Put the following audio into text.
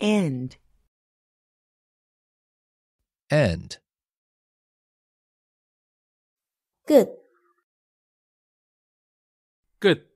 End. End. Good. Good.